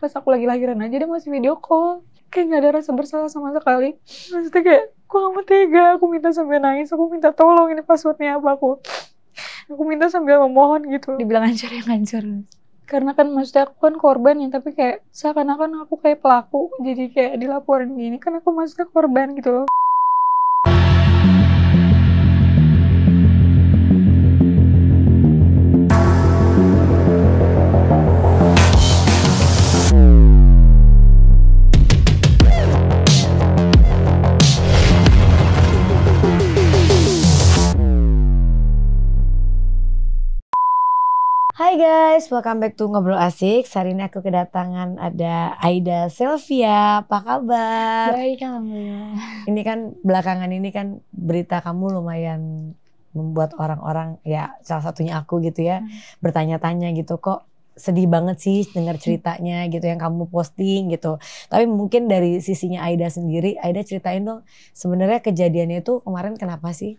pas aku lagi lahiran aja dia masih video call kayak nggak ada rasa bersalah sama sekali maksudnya kayak aku nggak tega aku minta sampai nangis aku minta tolong ini passwordnya apa aku aku minta sambil memohon gitu dibilang hancur yang hancur karena kan maksudnya aku kan korban ya tapi kayak seakan-akan aku kayak pelaku jadi kayak dilaporin gini kan aku maksudnya korban gitu loh Hai guys, welcome back to Ngobrol Asik. Hari ini aku kedatangan ada Aida Sylvia. Apa kabar? Baik, alhamdulillah. Ini kan belakangan ini kan berita kamu lumayan membuat orang-orang ya salah satunya aku gitu ya hmm. bertanya-tanya gitu kok sedih banget sih dengar ceritanya hmm. gitu yang kamu posting gitu. Tapi mungkin dari sisinya Aida sendiri, Aida ceritain dong sebenarnya kejadiannya itu kemarin kenapa sih?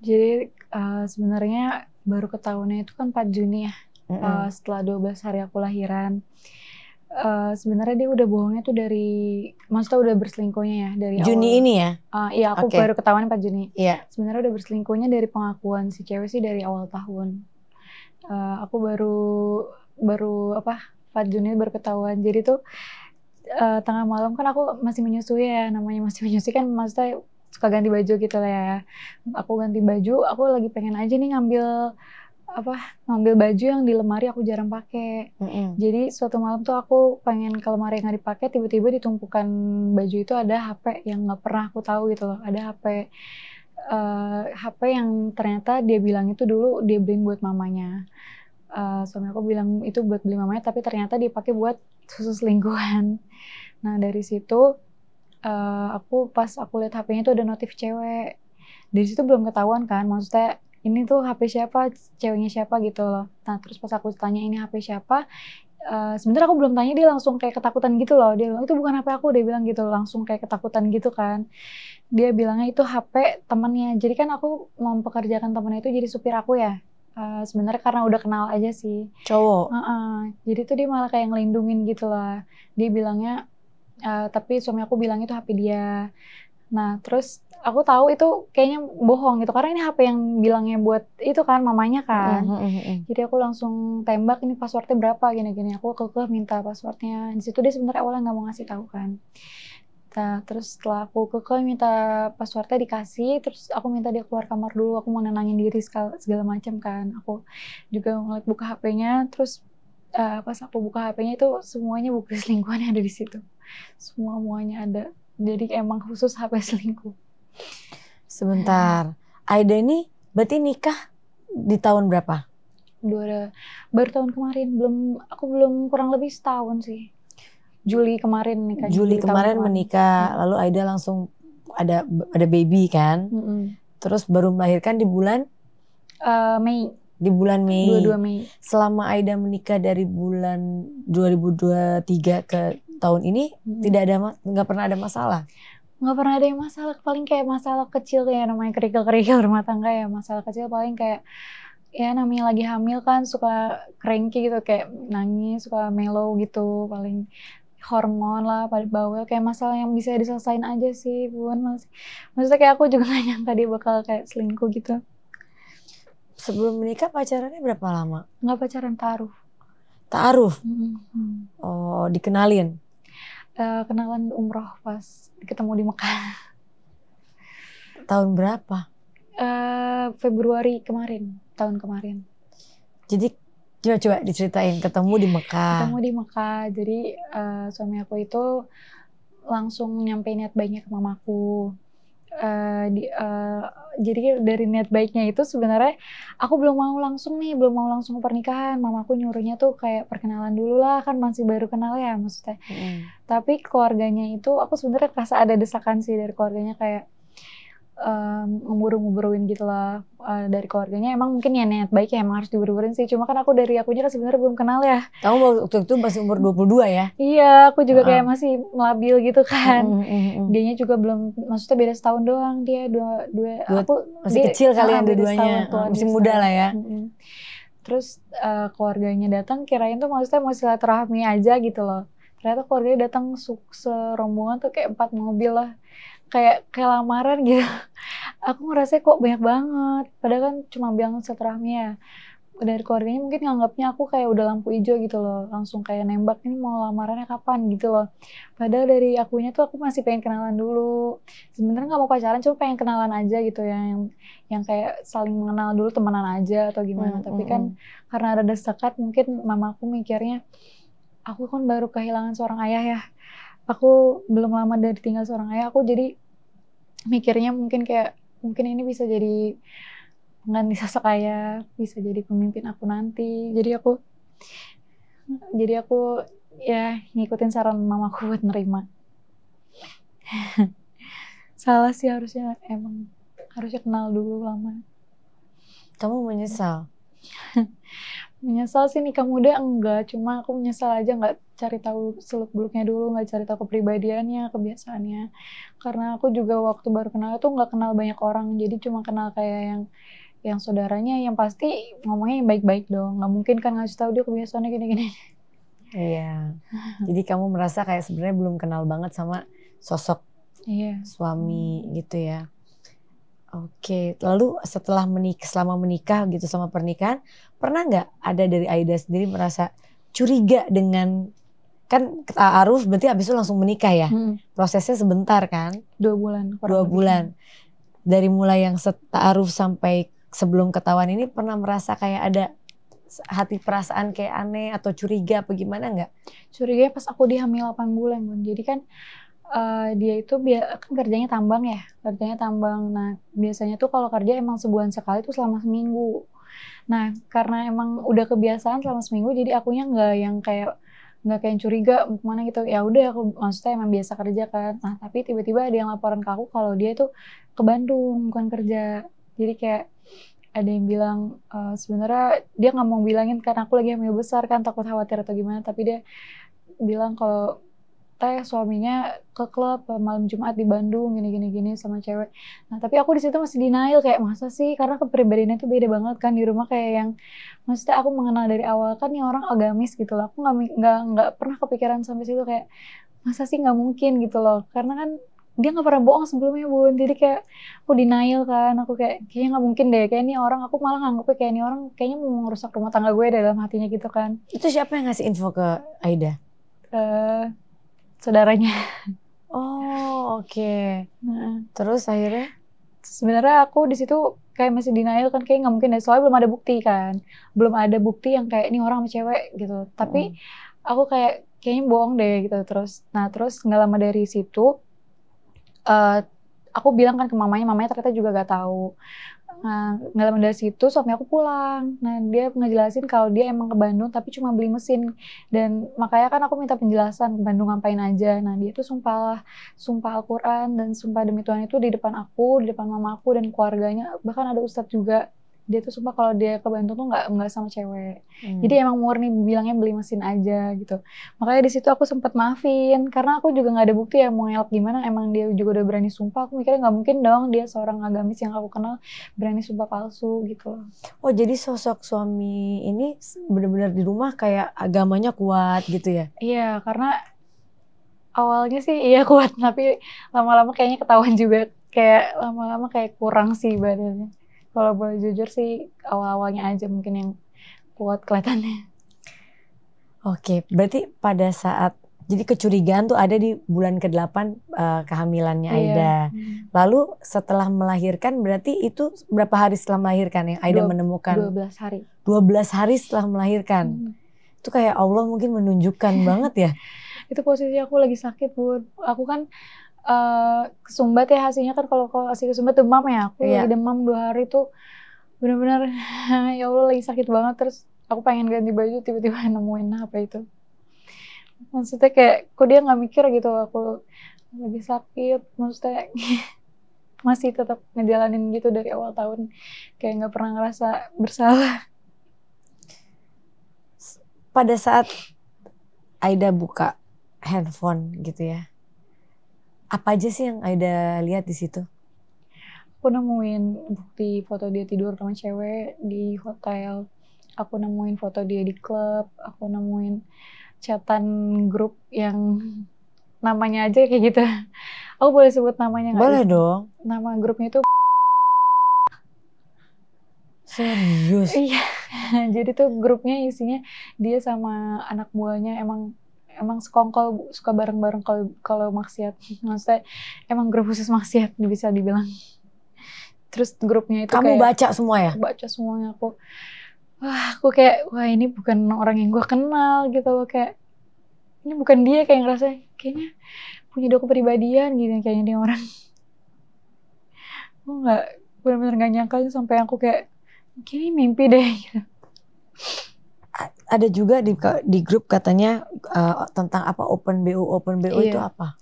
Jadi uh, sebenarnya baru ketahuannya itu kan 4 Juni ya. Mm -hmm. uh, setelah 12 hari aku lahiran. Uh, sebenarnya dia udah bohongnya tuh dari maksudnya udah berselingkuhnya ya dari Juni awal, ini ya? Uh, iya aku okay. baru ketahuan 4 Juni. Iya. Yeah. Sebenarnya udah berselingkuhnya dari pengakuan si cewek sih dari awal tahun. Uh, aku baru baru apa 4 Juni baru ketahuan. Jadi tuh uh, tengah malam kan aku masih menyusui ya namanya masih menyusui kan maksudnya suka ganti baju gitu lah ya. Aku ganti baju, aku lagi pengen aja nih ngambil apa ngambil baju yang di lemari aku jarang pakai. Mm -hmm. Jadi suatu malam tuh aku pengen ke lemari yang nggak dipakai, tiba-tiba ditumpukan baju itu ada HP yang nggak pernah aku tahu gitu loh. Ada HP uh, eh, HP yang ternyata dia bilang itu dulu dia beliin buat mamanya. Uh, suami aku bilang itu buat beli mamanya, tapi ternyata dia pakai buat susu selingkuhan. Nah dari situ uh, aku pas aku lihat HP-nya tuh ada notif cewek. Dari situ belum ketahuan kan, maksudnya ini tuh HP siapa, ceweknya siapa gitu loh. Nah terus pas aku tanya ini HP siapa, uh, sebenarnya aku belum tanya dia langsung kayak ketakutan gitu loh. Dia bilang itu bukan HP aku, dia bilang gitu langsung kayak ketakutan gitu kan. Dia bilangnya itu HP temannya. Jadi kan aku mau pekerjakan temannya itu jadi supir aku ya. Uh, sebenarnya karena udah kenal aja sih cowok uh -uh. jadi tuh dia malah kayak ngelindungin gitu lah dia bilangnya uh, tapi suami aku bilang itu HP dia nah terus aku tahu itu kayaknya bohong gitu karena ini HP yang bilangnya buat itu kan mamanya kan mm -hmm. jadi aku langsung tembak ini passwordnya berapa gini-gini aku ke ke minta passwordnya di situ dia sebenarnya awalnya nggak mau ngasih tahu kan Nah, terus setelah aku ke ke minta passwordnya dikasih, terus aku minta dia keluar kamar dulu, aku mau nenangin diri segala, segala macam kan. Aku juga ngeliat buka HP-nya, terus uh, pas aku buka HP-nya itu semuanya buku selingkuhan yang ada di situ semua muanya ada jadi emang khusus HP selingkuh sebentar Aida ini berarti nikah di tahun berapa dua baru tahun kemarin belum aku belum kurang lebih setahun sih Juli kemarin nikah Juli, Juli kemarin menikah hmm. lalu Aida langsung ada ada baby kan mm -hmm. terus baru melahirkan di bulan uh, Mei di bulan Mei. 22 Mei. Selama Aida menikah dari bulan 2023 ke tahun ini hmm. tidak ada nggak pernah ada masalah nggak pernah ada yang masalah paling kayak masalah kecil ya namanya kerikil-kerikil rumah tangga ya masalah kecil paling kayak ya namanya lagi hamil kan suka cranky gitu kayak nangis suka mellow gitu paling hormon lah pada bawel kayak masalah yang bisa diselesain aja sih pun masih maksudnya kayak aku juga gak nyangka dia bakal kayak selingkuh gitu sebelum menikah pacarannya berapa lama nggak pacaran taruh taruh -hmm. oh dikenalin Uh, kenalan umroh pas ketemu di Mekah. Tahun berapa? Uh, Februari kemarin, tahun kemarin. Jadi coba-coba diceritain ketemu di Mekah. Ketemu di Mekah, jadi uh, suami aku itu langsung nyampein niat baiknya ke mamaku. Eh, di uh, jadi dari niat baiknya itu sebenarnya aku belum mau langsung nih, belum mau langsung pernikahan. Mama aku nyuruhnya tuh kayak perkenalan dulu lah, kan masih baru kenal ya maksudnya. Mm. Tapi keluarganya itu aku sebenarnya kerasa ada desakan sih dari keluarganya kayak ngubur-nguburin um, gitu lah uh, eh, dari keluarganya emang mungkin ya niat baik ya emang harus diburu-buruin sih cuma kan aku dari akunya kan sebenarnya belum kenal ya kamu waktu itu masih umur 22 ya iya aku juga uh -huh. kayak masih melabil gitu kan mm -hmm. dianya juga belum maksudnya beda setahun doang dia dua dua, dua aku masih dia, kecil kali yang ah, dua-duanya ah, masih muda lah ya mm -hmm. terus uh, keluarganya datang kirain tuh maksudnya mau silaturahmi aja gitu loh ternyata keluarganya datang serombongan tuh kayak empat mobil lah kayak kayak lamaran gitu aku ngerasa kok banyak banget padahal kan cuma bilang seterahnya. dari keluarganya mungkin nganggapnya aku kayak udah lampu hijau gitu loh langsung kayak nembak ini mau lamarannya kapan gitu loh padahal dari akunya tuh aku masih pengen kenalan dulu Sebenernya gak mau pacaran cuma pengen kenalan aja gitu ya. yang yang kayak saling mengenal dulu temenan aja atau gimana hmm, tapi hmm, kan hmm. karena ada desakan mungkin mama aku mikirnya aku kan baru kehilangan seorang ayah ya aku belum lama dari tinggal seorang ayah aku jadi mikirnya mungkin kayak mungkin ini bisa jadi pengganti sosok ayah, bisa jadi pemimpin aku nanti. Jadi aku jadi aku ya ngikutin saran mamaku buat nerima. Salah sih harusnya emang harusnya kenal dulu lama. Kamu menyesal? menyesal sih nikah muda enggak cuma aku menyesal aja nggak cari tahu seluk beluknya dulu nggak cari tahu kepribadiannya kebiasaannya karena aku juga waktu baru kenal tuh nggak kenal banyak orang jadi cuma kenal kayak yang yang saudaranya yang pasti ngomongnya yang baik-baik dong nggak mungkin kan ngasih tahu dia kebiasaannya gini-gini iya jadi kamu merasa kayak sebenarnya belum kenal banget sama sosok iya. suami gitu ya Oke, lalu setelah menikah, selama menikah gitu, sama pernikahan, pernah nggak ada dari Aida sendiri merasa curiga dengan kan arus berarti habis itu langsung menikah ya? Hmm. Prosesnya sebentar kan? Dua bulan. Dua bulan. Dari mulai yang arus sampai sebelum ketahuan ini pernah merasa kayak ada hati perasaan kayak aneh atau curiga apa gimana nggak? Curiga pas aku dihamil 8 bulan, Jadi kan uh, dia itu kan kerjanya tambang ya, kerjanya tambang. Nah, biasanya tuh kalau kerja emang sebulan sekali tuh selama seminggu. Nah, karena emang udah kebiasaan selama seminggu, jadi akunya nggak yang kayak nggak kayak curiga kemana gitu ya udah aku maksudnya emang biasa kerja kan nah tapi tiba-tiba ada yang laporan ke aku kalau dia itu ke Bandung bukan kerja jadi kayak ada yang bilang e, sebenarnya dia nggak mau bilangin karena aku lagi hamil besar kan takut khawatir atau gimana tapi dia bilang kalau teh suaminya ke klub eh, malam Jumat di Bandung gini gini gini sama cewek. Nah tapi aku di situ masih denial kayak masa sih karena kepribadiannya tuh beda banget kan di rumah kayak yang maksudnya aku mengenal dari awal kan yang orang agamis gitu loh. Aku nggak nggak nggak pernah kepikiran sampai situ kayak masa sih nggak mungkin gitu loh karena kan dia nggak pernah bohong sebelumnya bun jadi kayak aku denial kan aku kayak kayaknya nggak mungkin deh kayak ini orang aku malah nganggepnya kayak ini orang kayaknya mau merusak rumah tangga gue dalam hatinya gitu kan itu siapa yang ngasih info ke Aida? Uh, saudaranya. Oh oke. Okay. Nah. Terus akhirnya? Sebenarnya aku di situ kayak masih denial kan kayak nggak mungkin deh soalnya belum ada bukti kan, belum ada bukti yang kayak ini orang sama cewek gitu. Tapi hmm. aku kayak kayaknya bohong deh gitu terus. Nah terus nggak lama dari situ. Uh, aku bilang kan ke mamanya, mamanya ternyata juga gak tahu. Nah, nggak dari situ suami aku pulang. Nah, dia ngejelasin kalau dia emang ke Bandung tapi cuma beli mesin. Dan makanya kan aku minta penjelasan ke Bandung ngapain aja. Nah, dia tuh sumpah sumpah Al-Qur'an dan sumpah demi Tuhan itu di depan aku, di depan mama aku dan keluarganya, bahkan ada ustadz juga dia tuh sumpah kalau dia ke Bandung tuh nggak nggak sama cewek hmm. jadi emang murni bilangnya beli mesin aja gitu makanya di situ aku sempat maafin karena aku juga nggak ada bukti ya mau ngelak gimana emang dia juga udah berani sumpah aku mikirnya nggak mungkin dong dia seorang agamis yang aku kenal berani sumpah palsu gitu loh oh jadi sosok suami ini benar-benar di rumah kayak agamanya kuat gitu ya iya karena awalnya sih iya kuat tapi lama-lama kayaknya ketahuan juga kayak lama-lama kayak kurang sih badannya kalau boleh jujur sih awal-awalnya aja mungkin yang kuat kelihatannya. Oke, berarti pada saat jadi kecurigaan tuh ada di bulan ke-8 uh, eh, kehamilannya iya. Aida. Iya. Lalu setelah melahirkan berarti itu berapa hari setelah melahirkan yang Aida Dua, menemukan? 12 hari. 12 hari setelah melahirkan. Hmm. Itu kayak Allah mungkin menunjukkan banget ya. Itu posisi aku lagi sakit, Bu. Aku kan uh, kesumbat ya hasilnya kan kalau kalau kasih kesumbat demam ya aku yeah. lagi demam dua hari tuh benar-benar ya allah lagi sakit banget terus aku pengen ganti baju tiba-tiba nemuin apa itu maksudnya kayak kok dia nggak mikir gitu aku lagi sakit maksudnya masih tetap ngejalanin gitu dari awal tahun kayak nggak pernah ngerasa bersalah pada saat Aida buka handphone gitu ya apa aja sih yang Aida lihat di situ? Aku nemuin bukti foto dia tidur sama cewek di hotel. Aku nemuin foto dia di klub. Aku nemuin catatan grup yang namanya aja kayak gitu. Aku boleh sebut namanya nggak? Boleh dong. Nama grupnya itu Serius? Iya. Jadi tuh grupnya isinya dia sama anak buahnya emang emang sekongkol suka bareng-bareng kalau kalau maksiat maksudnya emang grup khusus maksiat bisa dibilang terus grupnya itu kamu kayak, baca semua ya baca semuanya aku wah aku kayak wah ini bukan orang yang gue kenal gitu loh kayak ini bukan dia kayak ngerasa kayaknya punya dua kepribadian gitu kayaknya dia orang aku nggak benar-benar nggak nyangka sampai aku kayak kayaknya mimpi deh gitu ada juga di di grup katanya uh, tentang apa open bo open bo iya. itu apa?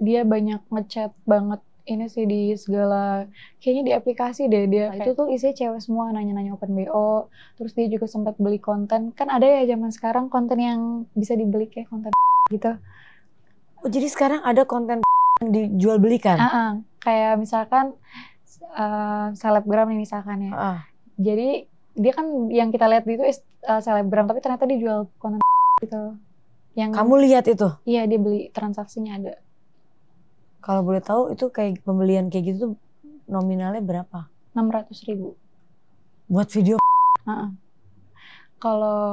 Dia banyak ngechat banget ini sih di segala kayaknya di aplikasi deh dia okay. itu tuh isinya cewek semua nanya-nanya open BO terus dia juga sempat beli konten kan ada ya zaman sekarang konten yang bisa dibeli kayak konten gitu oh, jadi sekarang ada konten yang dijual belikan uh -uh. kayak misalkan uh, selebgram nih misalkan ya -uh. jadi dia kan yang kita lihat itu uh, selebgram tapi ternyata dia jual konten gitu yang kamu lihat itu iya dia beli transaksinya ada kalau boleh tahu itu kayak pembelian kayak gitu tuh nominalnya berapa enam ribu buat video uh -uh. kalau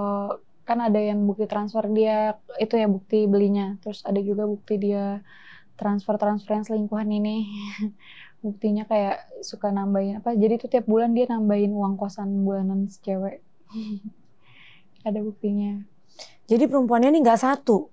kan ada yang bukti transfer dia itu ya bukti belinya terus ada juga bukti dia transfer transfer yang selingkuhan ini buktinya kayak suka nambahin apa jadi tuh tiap bulan dia nambahin uang kosan bulanan si cewek ada buktinya jadi perempuannya ini nggak satu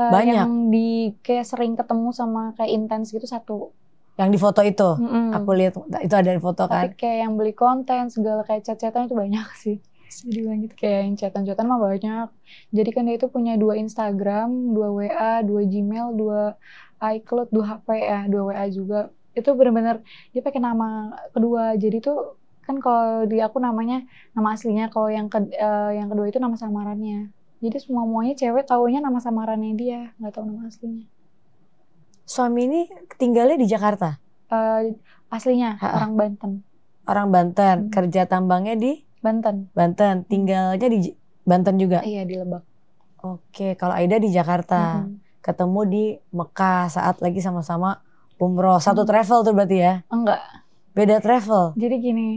uh, banyak yang di kayak sering ketemu sama kayak intens gitu satu yang di foto itu mm -hmm. aku lihat nah, itu ada di foto Tapi kan? kayak yang beli konten segala kayak chat-chatan itu banyak sih jadi banget gitu. kayak yang catatan chatan mah banyak jadi kan dia itu punya dua Instagram dua WA dua Gmail dua iCloud dua HP ya eh, dua WA juga itu benar-benar dia pakai nama kedua jadi tuh kan kalau di aku namanya nama aslinya kalau yang ke, uh, yang kedua itu nama samarannya jadi semua muanya cewek taunya nama samarannya dia nggak tahu nama aslinya suami ini tinggalnya di Jakarta uh, aslinya Ha-ha. orang Banten orang Banten hmm. kerja tambangnya di Banten Banten hmm. tinggalnya di Banten juga iya di Lebak oke kalau Aida di Jakarta hmm. ketemu di Mekah saat lagi sama-sama Umroh satu hmm. travel tuh berarti ya? Enggak. Beda travel. Jadi gini,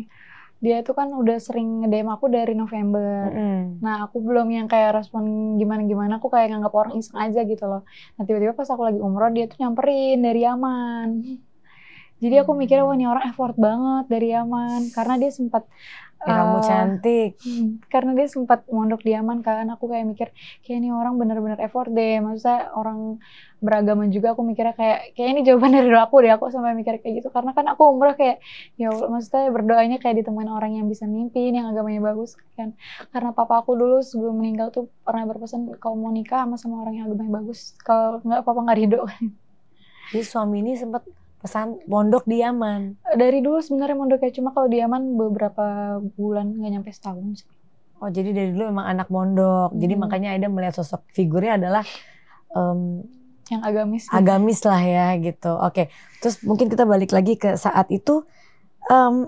dia tuh kan udah sering ngedem aku dari November. Mm. Nah, aku belum yang kayak respon gimana-gimana, aku kayak nganggap orang iseng aja gitu loh. Nah, tiba-tiba pas aku lagi umroh, dia tuh nyamperin dari Yaman. Jadi aku mikirnya, wah ini orang effort banget dari Yaman. Karena dia sempat Ya, kamu eh, cantik. Hmm, karena dia sempat mondok di Yaman kan, aku kayak mikir kayak ini orang bener-bener effort deh. Maksudnya orang beragama juga aku mikirnya kayak kayak ini jawaban dari doaku aku deh. Aku sampai mikir kayak gitu karena kan aku umroh kayak ya maksudnya berdoanya kayak ditemuin orang yang bisa mimpin, yang agamanya bagus kan. Karena papa aku dulu sebelum meninggal tuh pernah berpesan kalau mau nikah sama sama orang yang agamanya bagus, kalau nggak papa nggak ridho. Jadi suami ini sempat pesan mondok di Yaman? Dari dulu sebenarnya mondok cuma kalau di Yaman beberapa bulan nggak nyampe setahun sih. Oh jadi dari dulu emang anak mondok, hmm. jadi makanya Aida melihat sosok figurnya adalah um, yang agamis. Gitu. Agamis lah ya gitu. Oke, okay. terus mungkin kita balik lagi ke saat itu um,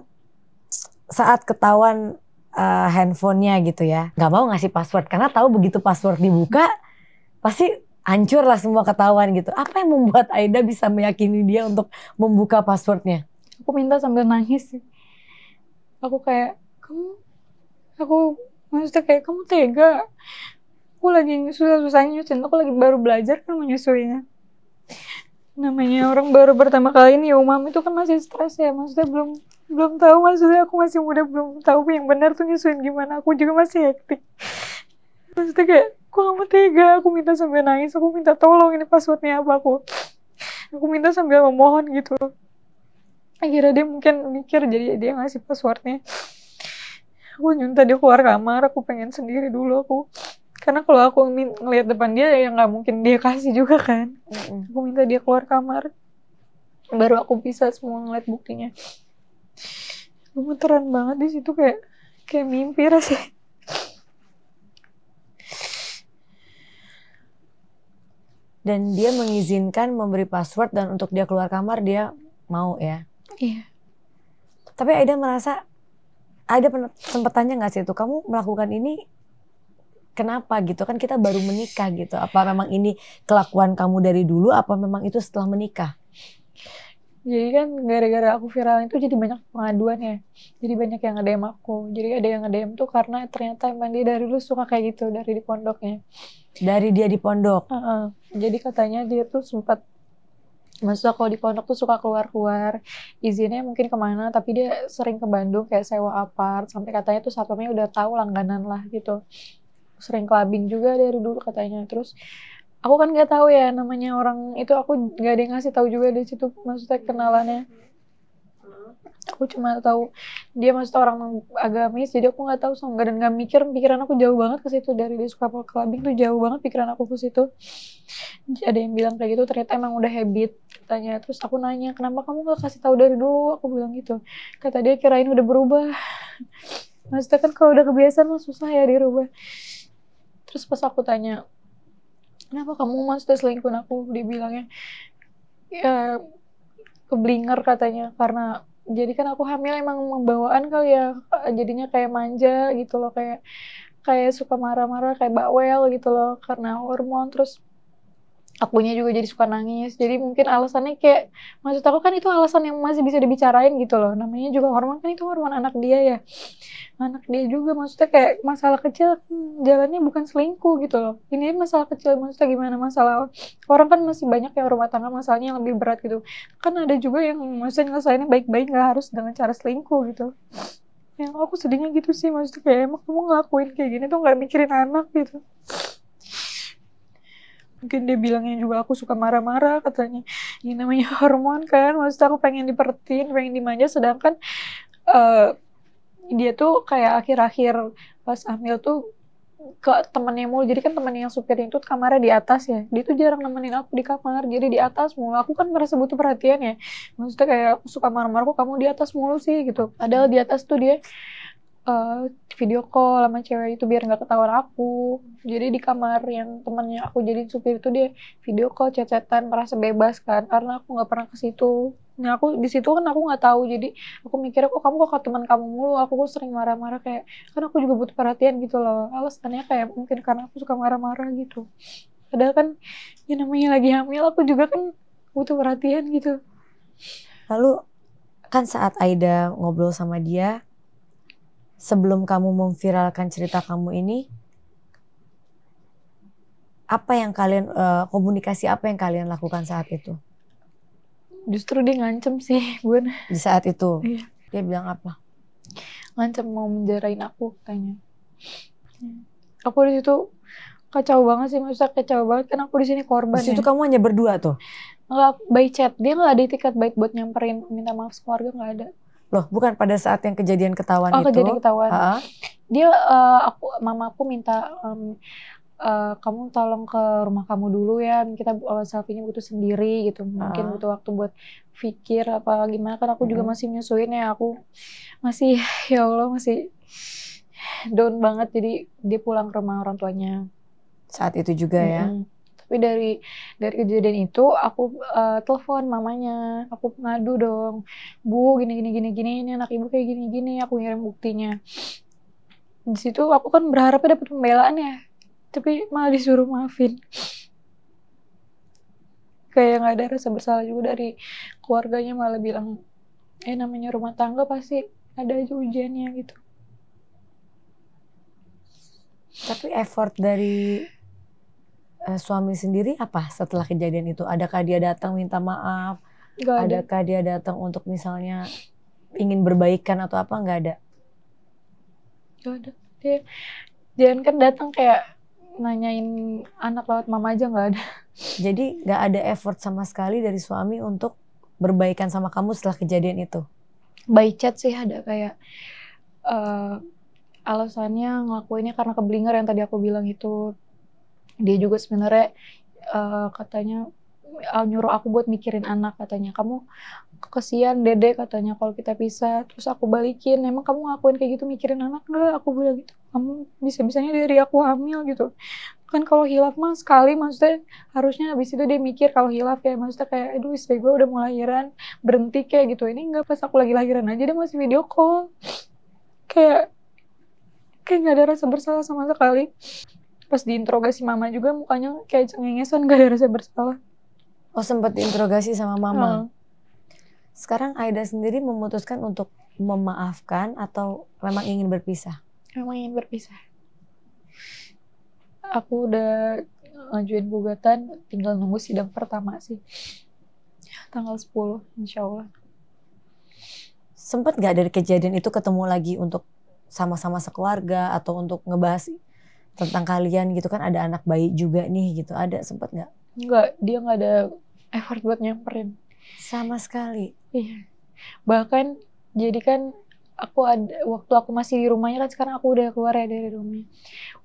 saat ketahuan uh, handphonenya gitu ya, Gak mau ngasih password karena tahu begitu password dibuka pasti hancurlah semua ketahuan gitu. Apa yang membuat Aida bisa meyakini dia untuk membuka passwordnya? Aku minta sambil nangis sih. Aku kayak, kamu, aku maksudnya kayak kamu tega. Aku lagi susah susah nyusuin, aku lagi baru belajar kan menyusuinya. Namanya orang baru pertama kali ini, ya umam itu kan masih stres ya. Maksudnya belum belum tahu maksudnya aku masih muda belum tahu yang benar tuh nyusuin gimana. Aku juga masih hektik. Maksudnya kayak aku kamu tega aku minta sambil nangis aku minta tolong ini passwordnya apa aku aku minta sambil memohon gitu akhirnya dia mungkin mikir jadi dia ngasih passwordnya aku nyunta dia keluar kamar aku pengen sendiri dulu aku karena kalau aku ngelihat depan dia ya nggak mungkin dia kasih juga kan aku minta dia keluar kamar baru aku bisa semua ngeliat buktinya gemeteran banget di situ kayak kayak mimpi rasanya dan dia mengizinkan memberi password dan untuk dia keluar kamar dia mau ya. Iya. Tapi Aida merasa ada sempat tanya nggak sih itu kamu melakukan ini kenapa gitu kan kita baru menikah gitu apa memang ini kelakuan kamu dari dulu apa memang itu setelah menikah? jadi kan gara-gara aku viral itu jadi banyak pengaduan ya jadi banyak yang nge-DM aku jadi ada yang nge-DM tuh karena ternyata emang dia dari dulu suka kayak gitu dari di pondoknya dari dia di pondok uh -uh. jadi katanya dia tuh sempat Maksudnya kalau di pondok tuh suka keluar-keluar, izinnya mungkin kemana, tapi dia sering ke Bandung kayak sewa apart, sampai katanya tuh satpamnya udah tahu langganan lah gitu. Sering kelabing juga dari dulu katanya. Terus aku kan nggak tahu ya namanya orang itu aku nggak ada yang ngasih tahu juga di situ maksudnya kenalannya aku cuma tahu dia maksudnya orang agamis jadi aku nggak tahu songga dan nggak mikir pikiran aku jauh banget ke situ dari dia suka clubbing tuh jauh banget pikiran aku ke situ ada yang bilang kayak gitu ternyata emang udah habit katanya terus aku nanya kenapa kamu nggak kasih tahu dari dulu aku bilang gitu kata dia kirain udah berubah maksudnya kan kalau udah kebiasaan mah susah ya dirubah terus pas aku tanya kenapa kamu monster selingkuh? aku dibilangnya ya keblinger katanya karena jadi kan aku hamil emang membawaan kali ya jadinya kayak manja gitu loh kayak kayak suka marah-marah kayak bawel gitu loh karena hormon terus akunya juga jadi suka nangis. Jadi mungkin alasannya kayak maksud aku kan itu alasan yang masih bisa dibicarain gitu loh. Namanya juga hormon kan itu hormon anak dia ya. Anak dia juga maksudnya kayak masalah kecil hmm, jalannya bukan selingkuh gitu loh. Ini masalah kecil maksudnya gimana masalah orang kan masih banyak yang rumah tangga masalahnya yang lebih berat gitu. Kan ada juga yang maksudnya nyelesainnya baik-baik gak harus dengan cara selingkuh gitu. Yang aku sedihnya gitu sih maksudnya kayak emang kamu ngelakuin kayak gini tuh gak mikirin anak gitu mungkin dia bilangnya juga aku suka marah-marah katanya ini namanya hormon kan maksud aku pengen dipertin pengen dimanja sedangkan uh, dia tuh kayak akhir-akhir pas hamil tuh ke temennya mulu jadi kan temennya yang supir itu kamarnya di atas ya dia tuh jarang nemenin aku di kamar jadi di atas mulu aku kan merasa butuh perhatian ya maksudnya kayak aku suka marah-marah kok kamu di atas mulu sih gitu padahal di atas tuh dia uh, video call sama cewek itu biar nggak ketahuan aku jadi di kamar yang temannya aku jadi supir itu dia video call cecetan merasa bebas kan karena aku nggak pernah ke situ nah aku di situ kan aku nggak tahu jadi aku mikirnya kok oh, kamu kok ke teman kamu mulu aku kok sering marah-marah kayak kan aku juga butuh perhatian gitu loh alasannya kayak mungkin karena aku suka marah-marah gitu padahal kan ya namanya lagi hamil aku juga kan butuh perhatian gitu lalu kan saat Aida ngobrol sama dia sebelum kamu memviralkan cerita kamu ini, apa yang kalian uh, komunikasi apa yang kalian lakukan saat itu? Justru dia ngancem sih gue. Di saat itu. Iya. Dia bilang apa? Ngancem mau menjarain aku kayaknya. Aku di situ kacau banget sih maksudnya kacau banget kan aku di sini korban. Di situ ya. kamu hanya berdua tuh. Enggak by chat. Dia nggak ada tiket baik buat nyamperin minta maaf keluarga nggak ada. Loh, bukan pada saat yang kejadian ketahuan oh, itu. kejadian ketahuan. ha? Dia uh, aku mama aku minta um, Uh, kamu tolong ke rumah kamu dulu ya kita uh, selfie-nya butuh sendiri gitu mungkin uh. butuh waktu buat pikir apa gimana kan aku hmm. juga masih menyusuin ya aku masih ya Allah masih down banget jadi dia pulang ke rumah orang tuanya saat itu juga -hmm. ya tapi dari dari kejadian itu aku uh, telepon mamanya aku ngadu dong bu gini gini gini gini ini anak ibu kayak gini gini aku ngirim buktinya di situ aku kan berharapnya dapat pembelaan ya tapi malah disuruh maafin kayak nggak ada rasa bersalah juga dari keluarganya malah bilang eh namanya rumah tangga pasti ada aja ujiannya gitu tapi effort dari uh, suami sendiri apa setelah kejadian itu? Adakah dia datang minta maaf? Gak ada. Adakah dia datang untuk misalnya ingin berbaikan atau apa? Nggak ada. Gak ada. Dia, dia kan datang kayak nanyain anak lewat mama aja nggak ada. Jadi nggak ada effort sama sekali dari suami untuk berbaikan sama kamu setelah kejadian itu? By chat sih ada kayak uh, alasannya ngelakuinnya karena keblinger yang tadi aku bilang itu dia juga sebenarnya uh, katanya uh, nyuruh aku buat mikirin anak katanya kamu kesian dede katanya kalau kita pisah terus aku balikin emang kamu ngakuin kayak gitu mikirin anak nggak aku bilang gitu kamu bisa bisanya dari aku hamil gitu kan kalau hilaf mah sekali maksudnya harusnya habis itu dia mikir kalau hilaf ya maksudnya kayak aduh istri gue udah mau lahiran berhenti kayak gitu ini nggak pas aku lagi lahiran aja dia masih video call kayak kayak nggak ada rasa bersalah sama sekali pas diinterogasi mama juga mukanya kayak cengengesan gak ada rasa bersalah oh sempat diinterogasi sama mama hmm. sekarang Aida sendiri memutuskan untuk memaafkan atau memang ingin berpisah memang ingin berpisah aku udah ngajuin gugatan tinggal nunggu sidang pertama sih tanggal 10 insya Allah Sempat gak dari kejadian itu ketemu lagi untuk sama-sama sekeluarga atau untuk ngebahas tentang kalian gitu kan ada anak bayi juga nih gitu ada sempet nggak nggak dia nggak ada effort buat nyamperin sama sekali iya bahkan jadi kan aku ada waktu aku masih di rumahnya kan sekarang aku udah keluar ya dari rumahnya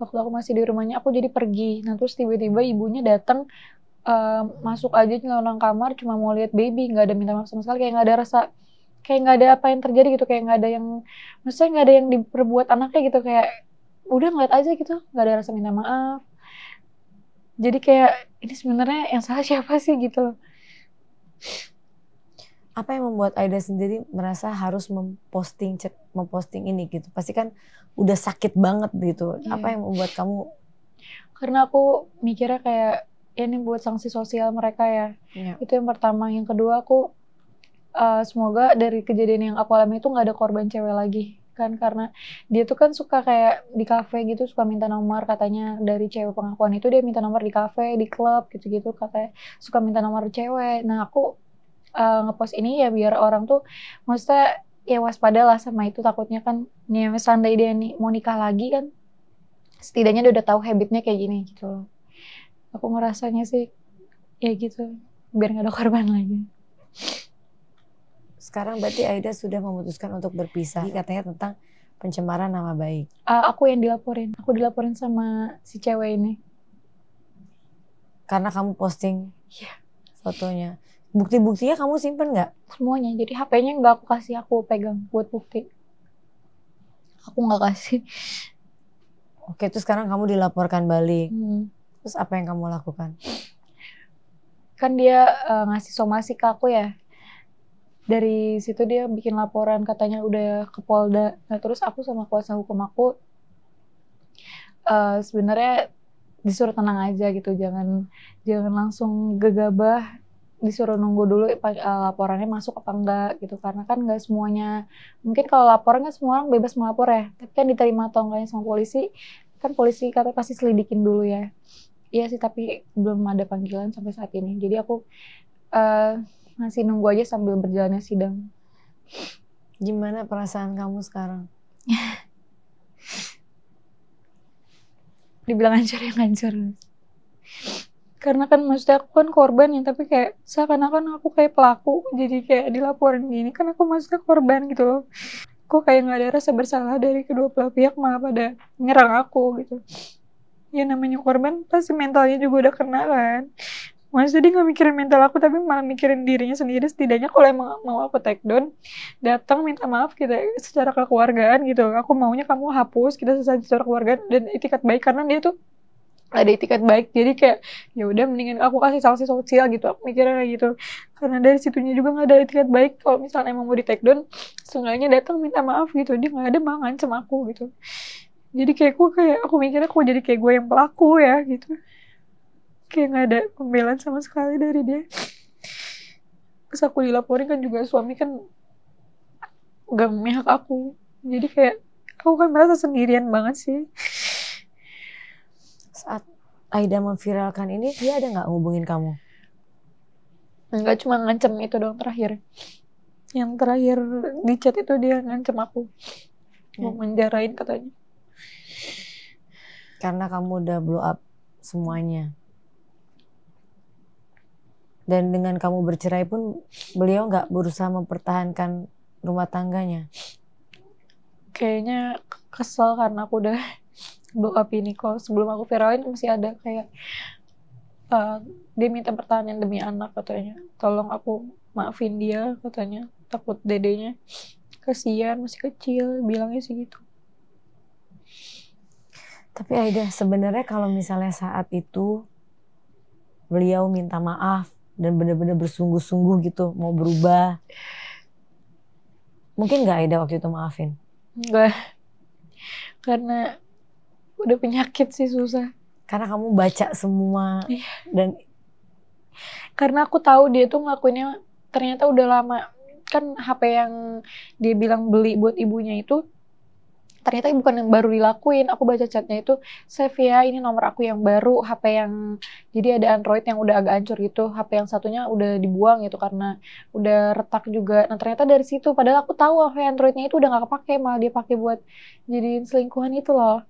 waktu aku masih di rumahnya aku jadi pergi nah terus tiba-tiba ibunya datang uh, masuk aja nyelonong kamar cuma mau lihat baby nggak ada minta maaf sama sekali kayak nggak ada rasa kayak nggak ada apa yang terjadi gitu kayak nggak ada yang maksudnya nggak ada yang diperbuat anaknya gitu kayak udah ngeliat aja gitu nggak ada rasa minta maaf jadi kayak ini sebenarnya yang salah siapa sih gitu apa yang membuat Aida sendiri merasa harus memposting cek memposting ini gitu pasti kan udah sakit banget gitu yeah. apa yang membuat kamu karena aku mikirnya kayak ya ini buat sanksi sosial mereka ya yeah. itu yang pertama yang kedua aku uh, semoga dari kejadian yang aku alami itu nggak ada korban cewek lagi kan karena dia tuh kan suka kayak di kafe gitu suka minta nomor katanya dari cewek pengakuan itu dia minta nomor di kafe di klub gitu-gitu katanya suka minta nomor cewek nah aku uh, ngepost ini ya biar orang tuh maksudnya ya waspada lah sama itu takutnya kan nih misalnya dia nih mau nikah lagi kan setidaknya dia udah tahu habitnya kayak gini gitu aku ngerasanya sih ya gitu biar nggak ada korban lagi sekarang berarti Aida sudah memutuskan untuk berpisah. Katanya tentang pencemaran nama baik. Uh, aku yang dilaporin. Aku dilaporin sama si cewek ini. Karena kamu posting yeah. fotonya. Bukti-buktinya kamu simpen nggak? Semuanya. Jadi HP-nya nggak aku kasih, aku pegang buat bukti. Aku nggak kasih. Oke, terus sekarang kamu dilaporkan balik. Hmm. Terus apa yang kamu lakukan? Kan dia uh, ngasih somasi ke aku ya dari situ dia bikin laporan katanya udah ke Polda. Nah terus aku sama kuasa hukum aku uh, sebenarnya disuruh tenang aja gitu, jangan jangan langsung gegabah disuruh nunggu dulu eh, eh, laporannya masuk apa enggak gitu karena kan nggak semuanya mungkin kalau laporan kan semua orang bebas melapor ya tapi kan diterima atau enggaknya sama polisi kan polisi katanya pasti selidikin dulu ya iya sih tapi belum ada panggilan sampai saat ini jadi aku uh, masih nunggu aja sambil berjalannya sidang. Gimana perasaan kamu sekarang? Dibilang hancur yang hancur. Karena kan maksudnya aku kan korban ya, tapi kayak seakan-akan aku kayak pelaku, jadi kayak dilaporin gini, kan aku maksudnya korban gitu loh. Aku kayak gak ada rasa bersalah dari kedua belah pihak malah pada nyerang aku gitu. Ya namanya korban pasti mentalnya juga udah kena kan Mas jadi nggak mikirin mental aku tapi malah mikirin dirinya sendiri setidaknya kalau emang mau aku take down datang minta maaf kita gitu ya, secara kekeluargaan gitu aku maunya kamu hapus kita selesai secara kekeluargaan dan etikat baik karena dia tuh ada etikat baik jadi kayak ya udah mendingan aku kasih sanksi sosial gitu aku mikirnya kayak gitu karena dari situnya juga nggak ada etikat baik kalau misalnya emang mau di take down seenggaknya datang minta maaf gitu dia nggak ada mangan sama aku gitu jadi kayak aku kayak aku mikirnya aku jadi kayak gue yang pelaku ya gitu kayak nggak ada pembelaan sama sekali dari dia terus aku dilaporin kan juga suami kan nggak memihak aku jadi kayak aku kan merasa sendirian banget sih saat Aida memviralkan ini dia ada nggak ngubungin kamu nggak cuma ngancem itu doang terakhir yang terakhir di chat itu dia ngancem aku hmm. mau menjarain katanya karena kamu udah blow up semuanya dan dengan kamu bercerai pun beliau nggak berusaha mempertahankan rumah tangganya kayaknya kesel karena aku udah bawa ini kok sebelum aku viralin masih ada kayak uh, dia minta pertahanan demi anak katanya tolong aku maafin dia katanya takut dedenya kasihan masih kecil bilangnya sih gitu tapi Aida sebenarnya kalau misalnya saat itu beliau minta maaf dan bener-bener bersungguh-sungguh gitu mau berubah mungkin nggak ada waktu itu maafin Enggak karena udah penyakit sih susah karena kamu baca semua iya. dan karena aku tahu dia tuh ngelakuinnya ternyata udah lama kan HP yang dia bilang beli buat ibunya itu ternyata bukan yang baru dilakuin aku baca chatnya itu save ya ini nomor aku yang baru HP yang jadi ada Android yang udah agak hancur gitu HP yang satunya udah dibuang gitu karena udah retak juga nah ternyata dari situ padahal aku tahu HP Androidnya itu udah gak kepake malah dia pakai buat jadiin selingkuhan itu loh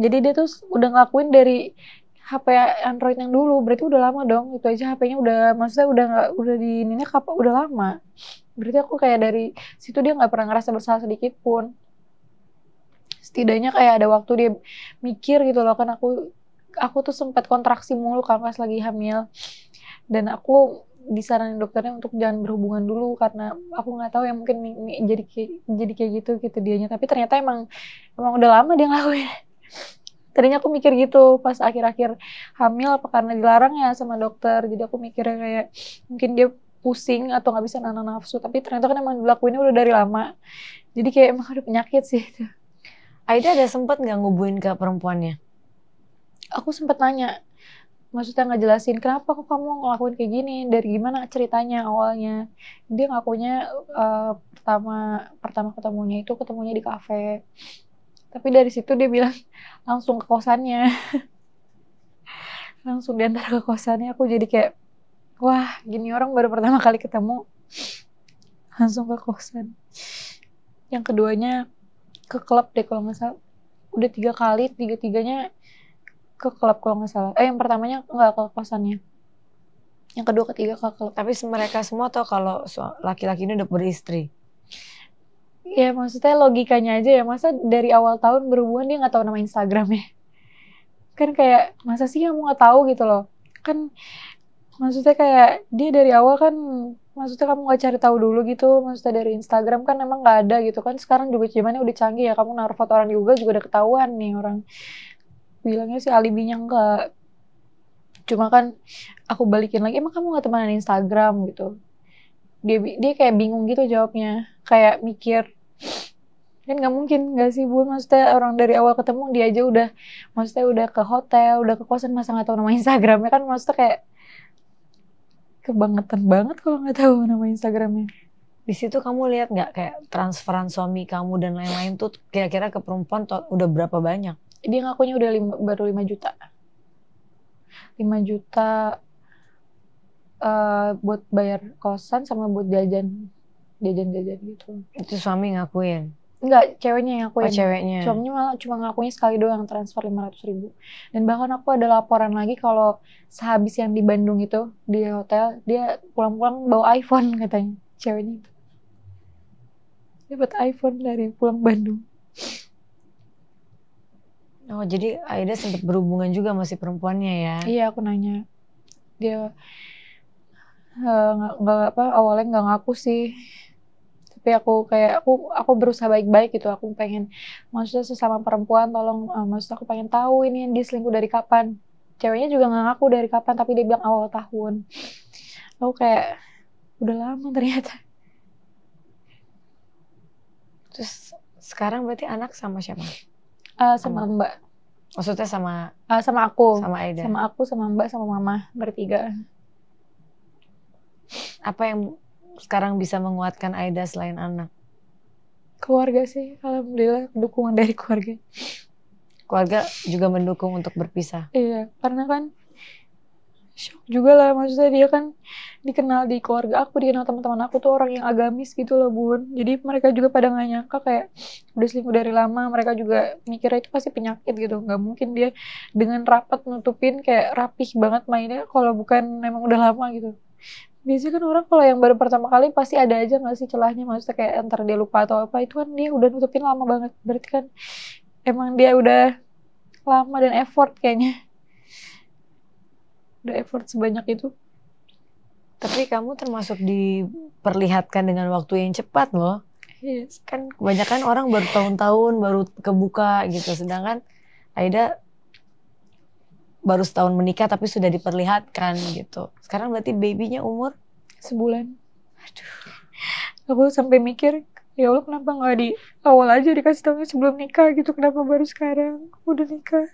jadi dia tuh udah ngelakuin dari HP Android yang dulu berarti udah lama dong itu aja HP-nya udah maksudnya udah nggak udah di ininya kapan udah lama berarti aku kayak dari situ dia nggak pernah ngerasa bersalah sedikit pun setidaknya kayak ada waktu dia mikir gitu loh kan aku aku tuh sempat kontraksi mulu kan pas lagi hamil dan aku disaranin dokternya untuk jangan berhubungan dulu karena aku nggak tahu yang mungkin jadi kayak, jadi kayak gitu gitu dianya tapi ternyata emang emang udah lama dia ngelakuin tadinya aku mikir gitu pas akhir-akhir hamil apa karena dilarang ya sama dokter jadi aku mikirnya kayak mungkin dia pusing atau nggak bisa nahan nafsu tapi ternyata kan emang dilakuinnya udah dari lama jadi kayak emang ada penyakit sih itu Aida ada sempat nggak ngubuin ke perempuannya? Aku sempat nanya, maksudnya nggak jelasin kenapa kok kamu ngelakuin kayak gini dari gimana ceritanya awalnya dia ngakunya uh, pertama pertama ketemunya itu ketemunya di kafe tapi dari situ dia bilang langsung ke kosannya langsung diantar ke kosannya aku jadi kayak wah gini orang baru pertama kali ketemu langsung ke kosan yang keduanya ke klub deh kalau nggak salah udah tiga kali tiga tiganya ke klub kalau nggak salah eh yang pertamanya nggak ke kosannya yang kedua ketiga ke klub tapi mereka semua tau kalau laki-laki ini udah beristri ya maksudnya logikanya aja ya masa dari awal tahun berhubungan dia nggak tahu nama Instagramnya kan kayak masa sih kamu nggak tahu gitu loh kan maksudnya kayak dia dari awal kan maksudnya kamu gak cari tahu dulu gitu maksudnya dari Instagram kan emang gak ada gitu kan sekarang juga cuman udah canggih ya kamu naruh foto orang juga juga udah ketahuan nih orang bilangnya sih alibinya gak cuma kan aku balikin lagi emang kamu nggak temenan Instagram gitu dia dia kayak bingung gitu jawabnya kayak mikir kan nggak mungkin nggak sih bu maksudnya orang dari awal ketemu dia aja udah maksudnya udah ke hotel udah ke kosan masa nggak tahu nama Instagramnya kan maksudnya kayak kebangetan banget kalau nggak tahu nama Instagramnya. Di situ kamu lihat nggak kayak transferan suami kamu dan lain-lain tuh kira-kira ke perempuan tuh udah berapa banyak? Dia ngakunya udah lima, baru 5 juta. 5 juta uh, buat bayar kosan sama buat jajan jajan-jajan gitu. Itu suami ngakuin? Enggak, ceweknya yang ngakuin. Oh, ceweknya. Cuma, malah cuma ngakuin sekali doang transfer 500 ribu. Dan bahkan aku ada laporan lagi kalau sehabis yang di Bandung itu, di hotel, dia pulang-pulang bawa iPhone katanya. Ceweknya itu. Dia buat iPhone dari pulang Bandung. Oh, jadi Aida sempat berhubungan juga masih perempuannya ya? Iya, aku nanya. Dia eh, nggak uh, apa awalnya nggak ngaku sih tapi aku kayak aku aku berusaha baik-baik gitu aku pengen maksudnya sesama perempuan tolong uh, maksudnya aku pengen tahu ini yang diselingkuh dari kapan ceweknya juga nggak ngaku dari kapan tapi dia bilang awal tahun aku kayak udah lama ternyata terus sekarang berarti anak sama siapa uh, sama, sama mbak maksudnya sama uh, sama aku sama Aida sama aku sama mbak sama mama bertiga apa yang sekarang bisa menguatkan Aida selain anak? Keluarga sih, alhamdulillah dukungan dari keluarga. Keluarga juga mendukung untuk berpisah. Iya, karena kan shock juga lah maksudnya dia kan dikenal di keluarga aku dikenal teman-teman aku tuh orang yang agamis gitu loh bun jadi mereka juga pada nggak nyangka kayak udah selingkuh dari lama mereka juga mikirnya itu pasti penyakit gitu nggak mungkin dia dengan rapat nutupin kayak rapih banget mainnya kalau bukan memang udah lama gitu biasanya kan orang kalau yang baru pertama kali pasti ada aja nggak sih celahnya maksudnya kayak antara dia lupa atau apa itu kan dia udah nutupin lama banget berarti kan emang dia udah lama dan effort kayaknya udah effort sebanyak itu tapi kamu termasuk diperlihatkan dengan waktu yang cepat loh yes. kan kebanyakan orang bertahun tahun baru kebuka gitu sedangkan Aida baru setahun menikah tapi sudah diperlihatkan gitu. Sekarang berarti babynya umur sebulan. Aduh. Aku sampai mikir, ya Allah kenapa nggak di awal aja dikasih tahu sebelum nikah gitu, kenapa baru sekarang udah nikah?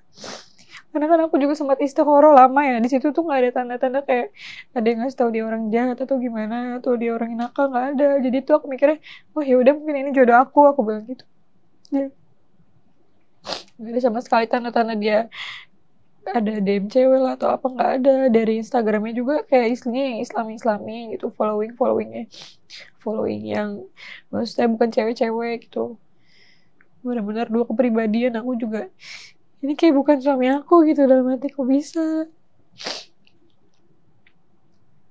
Karena kan aku juga sempat istihoro lama ya, di situ tuh nggak ada tanda-tanda kayak ada yang ngasih tahu dia orang jahat atau gimana, atau dia orang nakal nggak ada. Jadi tuh aku mikirnya, wah oh, ya udah mungkin ini jodoh aku, aku bilang gitu. Ya. Gak sama sekali tanda-tanda dia ada DM cewek lah atau apa nggak ada dari Instagramnya juga kayak isinya yang Islami Islami gitu following followingnya following yang maksudnya bukan cewek-cewek gitu benar-benar dua kepribadian aku juga ini kayak bukan suami aku gitu dalam hati kok bisa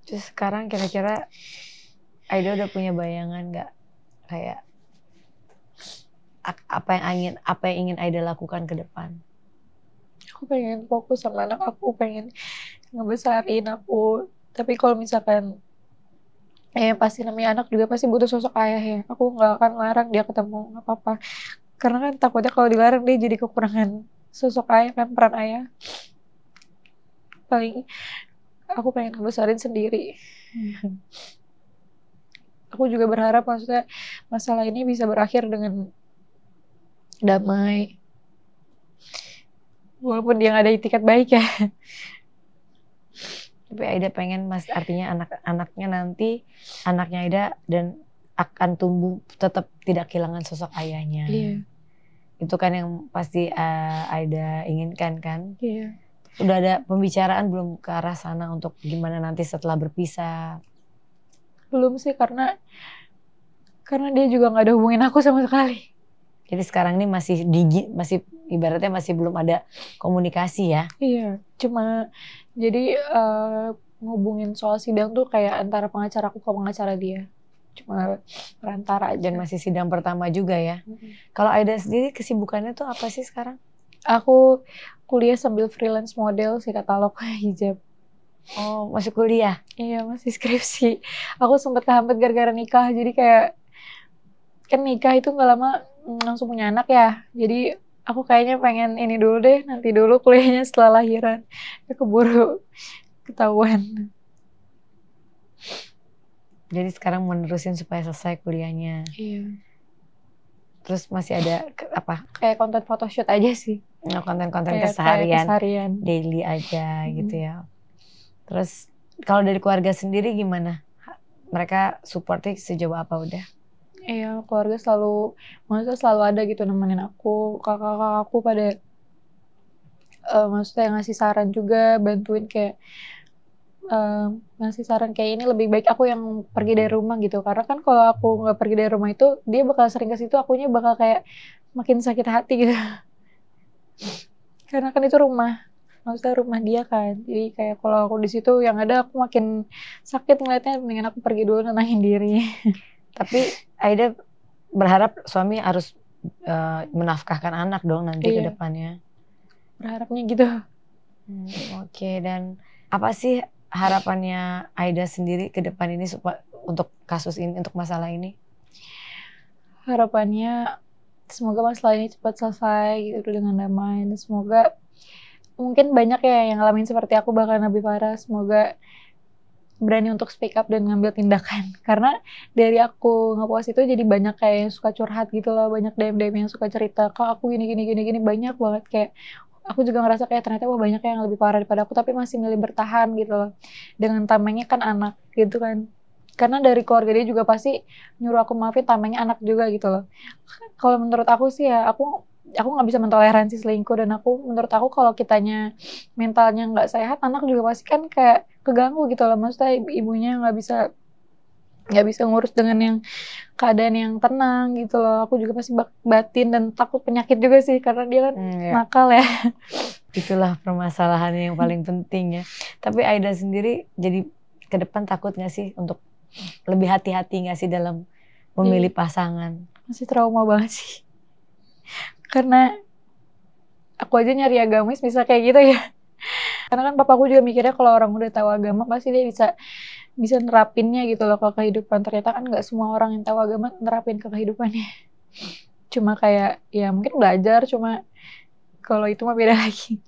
terus sekarang kira-kira Aida udah punya bayangan nggak kayak apa yang ingin apa yang ingin Aida lakukan ke depan aku pengen fokus sama anak aku pengen ngebesarin aku tapi kalau misalkan eh pasti namanya anak juga pasti butuh sosok ayah ya aku nggak akan larang dia ketemu nggak apa-apa karena kan takutnya kalau dilarang dia jadi kekurangan sosok ayah kan peran ayah paling aku pengen ngebesarin sendiri aku juga berharap maksudnya masalah ini bisa berakhir dengan damai walaupun dia nggak ada itikat baik ya tapi Aida pengen mas artinya anak-anaknya nanti anaknya Aida dan akan tumbuh tetap tidak kehilangan sosok ayahnya iya. itu kan yang pasti uh, Aida inginkan kan iya. udah ada pembicaraan belum ke arah sana untuk gimana nanti setelah berpisah belum sih karena karena dia juga nggak ada hubungin aku sama sekali jadi sekarang ini masih digi, masih ibaratnya masih belum ada komunikasi ya? Iya, cuma jadi uh, ngubungin soal sidang tuh kayak antara pengacara aku ke pengacara dia. Cuma perantara aja. Dan masih sidang pertama juga ya. Mm -hmm. Kalau Aida sendiri kesibukannya tuh apa sih sekarang? Aku kuliah sambil freelance model sih katalog hijab. Oh, masih kuliah? Iya, masih skripsi. Aku sempet kehampet gara-gara nikah, jadi kayak kan nikah itu nggak lama Mm, langsung punya anak ya jadi aku kayaknya pengen ini dulu deh nanti dulu kuliahnya setelah lahiran ya keburu ketahuan jadi sekarang menerusin supaya selesai kuliahnya iya terus masih ada apa kayak konten photoshoot aja sih Nah, konten-konten kayak, keseharian, keseharian daily aja hmm. gitu ya terus kalau dari keluarga sendiri gimana mereka supportnya sejauh apa udah Iya, keluarga selalu maksudnya selalu ada gitu nemenin aku, kakak-kakak aku pada uh, maksudnya ngasih saran juga, bantuin kayak uh, ngasih saran kayak ini lebih baik aku yang pergi dari hmm. rumah gitu. Karena kan kalau aku nggak pergi dari rumah itu, dia bakal sering ke situ, akunya bakal kayak makin sakit hati gitu. Karena kan itu rumah maksudnya rumah dia kan jadi kayak kalau aku di situ yang ada aku makin sakit ngeliatnya mendingan aku pergi dulu nenangin diri Tapi Aida berharap suami harus uh, menafkahkan anak dong nanti iya. ke depannya. Berharapnya gitu. Hmm, Oke, okay. dan apa sih harapannya Aida sendiri ke depan ini untuk kasus ini, untuk masalah ini? Harapannya semoga masalah ini cepat selesai gitu dengan damai. Dan semoga mungkin banyak ya yang ngalamin seperti aku bahkan lebih parah. Semoga berani untuk speak up dan ngambil tindakan karena dari aku ngepost itu jadi banyak kayak yang suka curhat gitu loh banyak DM DM yang suka cerita kok aku gini gini gini gini banyak banget kayak aku juga ngerasa kayak ternyata wah banyak yang lebih parah daripada aku tapi masih milih bertahan gitu loh dengan tamengnya kan anak gitu kan karena dari keluarga dia juga pasti nyuruh aku maafin tamengnya anak juga gitu loh kalau menurut aku sih ya aku aku nggak bisa mentoleransi selingkuh dan aku menurut aku kalau kitanya mentalnya nggak sehat anak juga pasti kan kayak keganggu gitu loh maksudnya ibunya nggak bisa nggak bisa ngurus dengan yang keadaan yang tenang gitu loh aku juga pasti batin dan takut penyakit juga sih karena dia kan hmm, iya. nakal ya itulah permasalahannya yang paling penting ya tapi Aida sendiri jadi ke depan takut nggak sih untuk lebih hati-hati nggak sih dalam memilih hmm. pasangan masih trauma banget sih karena aku aja nyari agamis bisa kayak gitu ya karena kan papaku juga mikirnya kalau orang udah tahu agama pasti dia bisa bisa nerapinnya gitu loh ke kehidupan. Ternyata kan nggak semua orang yang tahu agama nerapin ke kehidupannya. Cuma kayak ya mungkin belajar cuma kalau itu mah beda lagi.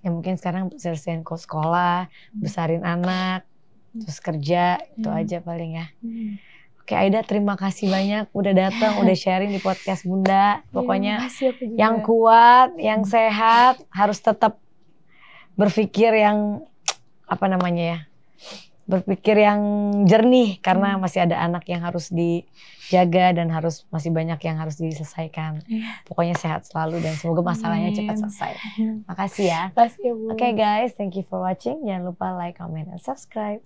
Ya mungkin sekarang selesaiin kos sekolah, hmm. besarin anak, terus kerja, hmm. itu aja paling ya. Hmm. Oke Aida terima kasih banyak udah datang, udah sharing di podcast Bunda. Iya, Pokoknya ya, yang kuat, yang sehat, harus tetap berpikir yang apa namanya ya berpikir yang jernih karena hmm. masih ada anak yang harus dijaga dan harus masih banyak yang harus diselesaikan. Yeah. Pokoknya sehat selalu dan semoga masalahnya Amin. cepat selesai. Makasih ya. Makasih ya Oke okay, guys, thank you for watching. Jangan lupa like, comment, and subscribe.